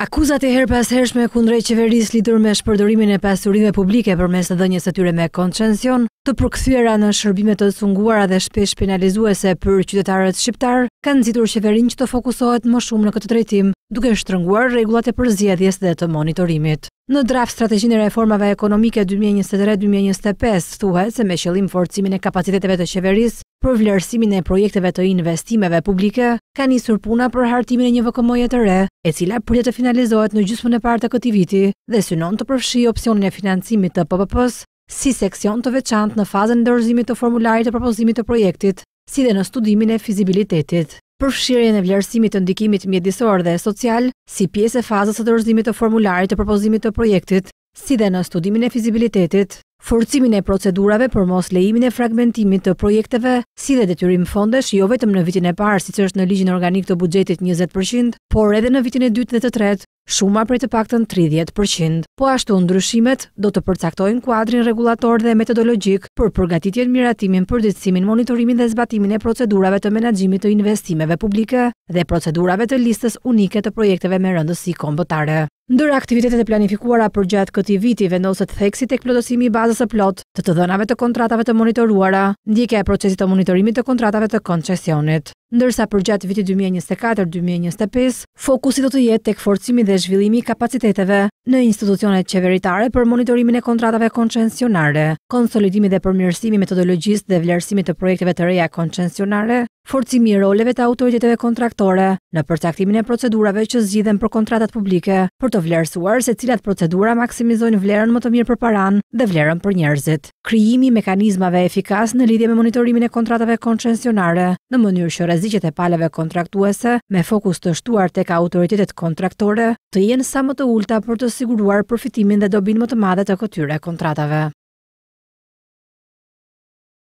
Akuzat e her pas hershme kundrej qeveris lidur me shpërdorimin e pasurive publike për mes të dënjës e tyre me koncension, të përkëthyera në shërbimet të sunguara dhe shpesh penalizuese për qytetarët shqiptar, kanë zitur qeverin që të fokusohet më shumë në këtë drejtim, duke shtrënguar regulat e përzjedhjes dhe të monitorimit. Në draft strategjin e reformave ekonomike 2023-2025, thuhet se me qëllim forcimin e kapaciteteve të qeveris për vlerësimin e projekteve të investimeve publike, Ka nisur puna për hartimin e një VKM-je të re, e cila pritet të finalizohet në gjysmën e parë të këtij viti, dhe synon të përfshijë opsionin e financimit të PPPs si seksion të veçantë në fazën e dorëzimit të formularit të propozimit të projektit, si dhe në studimin e fizibilitetit. Përfshirjen e vlerësimit të ndikimit mjedisor dhe social si pjesë e fazës së dorëzimit të formularit të propozimit të projektit, si dhe në studimin e fizibilitetit. Forcimin e procedurave për mos lejimin e fragmentimit të projekteve, si dhe detyrim fondesh, jo vetëm në vitin e parë, si që është në ligjin organik të budgetit 20%, por edhe në vitin e 2 dhe të tretë, shuma për të pakten 30%. Po ashtu ndryshimet do të përcaktojnë kuadrin regulator dhe metodologjik për përgatitjen miratimin për ditësimin monitorimin dhe zbatimin e procedurave të menagjimit të investimeve publike dhe procedurave të listës unike të projekteve me rëndësi kombëtare. Ndër aktivitetet e planifikuara për gjatë këtij viti vendoset theksi tek plotësimi i bazës së plot të të dhënave të kontratave të monitoruara, ndjekja e procesit të monitorimit të kontratave të koncesionit. Ndërsa për gjatë vitit 2024-2025, fokusi do të jetë tek forcimi dhe zhvillimi i kapaciteteve në institucionet qeveritare për monitorimin e kontratave koncesionare, konsolidimi dhe përmirësimi metodologjisë dhe vlerësimit të projekteve të reja koncesionare, forcimi roleve të autoriteteve kontraktore në përcaktimin e procedurave që zgjidhen për kontratat publike, për të vlerësuar se cilat procedura maksimizojnë vlerën më të mirë për paran dhe vlerën për njerëzit. Krijimi mekanizmave efikas në lidhje me monitorimin e kontratave koncesionare në mënyrë që rreziqet e palave kontraktuese me fokus të shtuar tek autoritetet kontraktore të jenë sa më të ulta për të siguruar përfitimin dhe dobin më të madhe të këtyre kontratave.